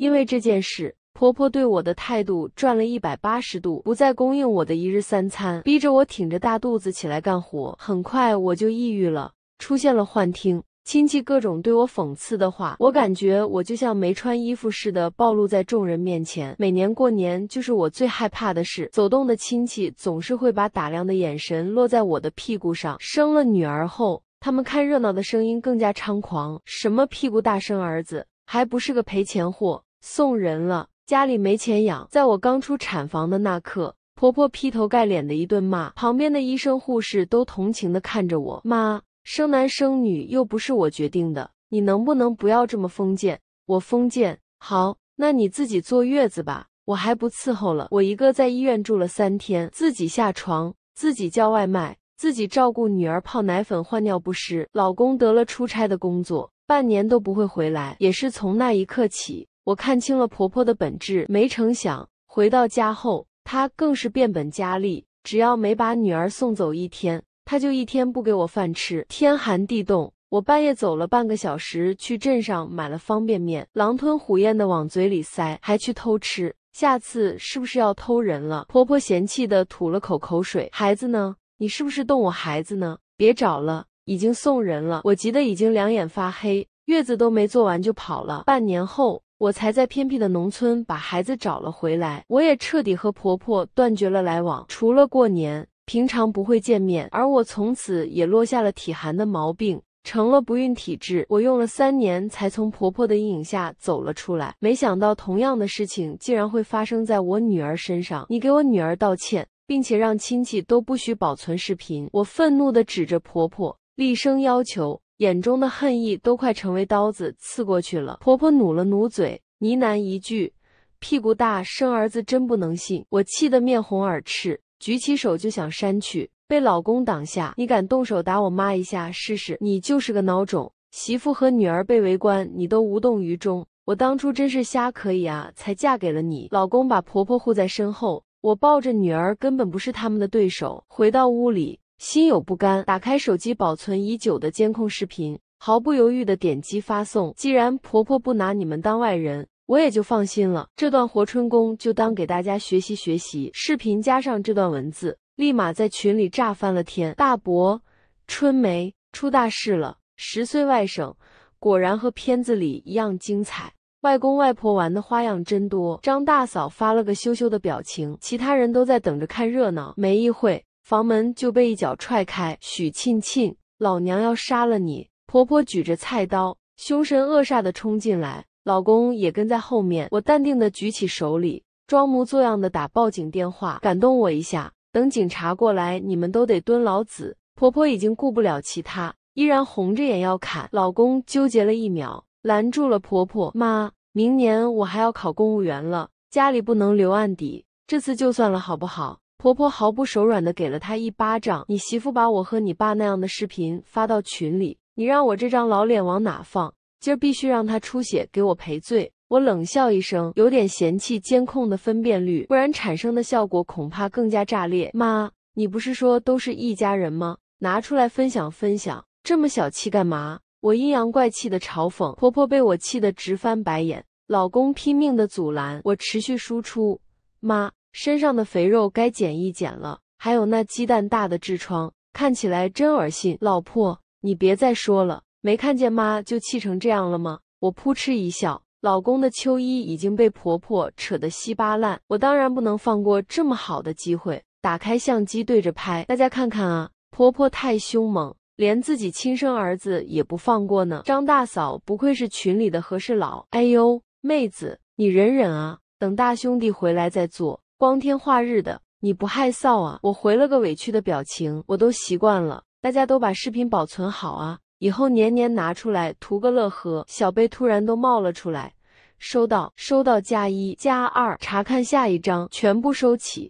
因为这件事，婆婆对我的态度转了一百八十度，不再供应我的一日三餐，逼着我挺着大肚子起来干活。很快我就抑郁了，出现了幻听，亲戚各种对我讽刺的话，我感觉我就像没穿衣服似的暴露在众人面前。每年过年就是我最害怕的事，走动的亲戚总是会把打量的眼神落在我的屁股上。生了女儿后，他们看热闹的声音更加猖狂，什么屁股大生儿子，还不是个赔钱货。送人了，家里没钱养。在我刚出产房的那刻，婆婆劈头盖脸的一顿骂，旁边的医生护士都同情的看着我。妈，生男生女又不是我决定的，你能不能不要这么封建？我封建？好，那你自己坐月子吧，我还不伺候了。我一个在医院住了三天，自己下床，自己叫外卖，自己照顾女儿泡奶粉换尿不湿。老公得了出差的工作，半年都不会回来。也是从那一刻起。我看清了婆婆的本质，没成想回到家后，她更是变本加厉。只要没把女儿送走一天，她就一天不给我饭吃。天寒地冻，我半夜走了半个小时去镇上买了方便面，狼吞虎咽地往嘴里塞，还去偷吃。下次是不是要偷人了？婆婆嫌弃地吐了口口水：“孩子呢？你是不是动我孩子呢？别找了，已经送人了。”我急得已经两眼发黑，月子都没做完就跑了。半年后。我才在偏僻的农村把孩子找了回来，我也彻底和婆婆断绝了来往，除了过年，平常不会见面。而我从此也落下了体寒的毛病，成了不孕体质。我用了三年才从婆婆的阴影下走了出来。没想到同样的事情竟然会发生在我女儿身上。你给我女儿道歉，并且让亲戚都不许保存视频。我愤怒地指着婆婆，厉声要求。眼中的恨意都快成为刀子刺过去了。婆婆努了努嘴，呢喃一句：“屁股大生儿子真不能信。”我气得面红耳赤，举起手就想扇去，被老公挡下。你敢动手打我妈一下试试？你就是个孬种！媳妇和女儿被围观，你都无动于衷。我当初真是瞎，可以啊，才嫁给了你。老公把婆婆护在身后，我抱着女儿根本不是他们的对手。回到屋里。心有不甘，打开手机保存已久的监控视频，毫不犹豫的点击发送。既然婆婆不拿你们当外人，我也就放心了。这段活春宫就当给大家学习学习。视频加上这段文字，立马在群里炸翻了天。大伯，春梅出大事了！十岁外甥果然和片子里一样精彩。外公外婆玩的花样真多。张大嫂发了个羞羞的表情，其他人都在等着看热闹。没一会。房门就被一脚踹开，许沁沁，老娘要杀了你！婆婆举着菜刀，凶神恶煞的冲进来，老公也跟在后面。我淡定的举起手里，装模作样的打报警电话，感动我一下，等警察过来，你们都得蹲老子！婆婆已经顾不了其他，依然红着眼要砍，老公纠结了一秒，拦住了婆婆。妈，明年我还要考公务员了，家里不能留案底，这次就算了，好不好？婆婆毫不手软的给了她一巴掌。你媳妇把我和你爸那样的视频发到群里，你让我这张老脸往哪放？今儿必须让她出血，给我赔罪。我冷笑一声，有点嫌弃监控的分辨率，不然产生的效果恐怕更加炸裂。妈，你不是说都是一家人吗？拿出来分享分享，这么小气干嘛？我阴阳怪气的嘲讽。婆婆被我气得直翻白眼，老公拼命的阻拦我，持续输出。妈。身上的肥肉该减一减了，还有那鸡蛋大的痔疮，看起来真恶心。老婆，你别再说了，没看见妈就气成这样了吗？我扑哧一笑，老公的秋衣已经被婆婆扯得稀巴烂，我当然不能放过这么好的机会，打开相机对着拍，大家看看啊！婆婆太凶猛，连自己亲生儿子也不放过呢。张大嫂不愧是群里的和事佬，哎呦，妹子你忍忍啊，等大兄弟回来再做。光天化日的，你不害臊啊？我回了个委屈的表情，我都习惯了。大家都把视频保存好啊，以后年年拿出来图个乐呵。小贝突然都冒了出来，收到，收到，加一加二，查看下一张，全部收起。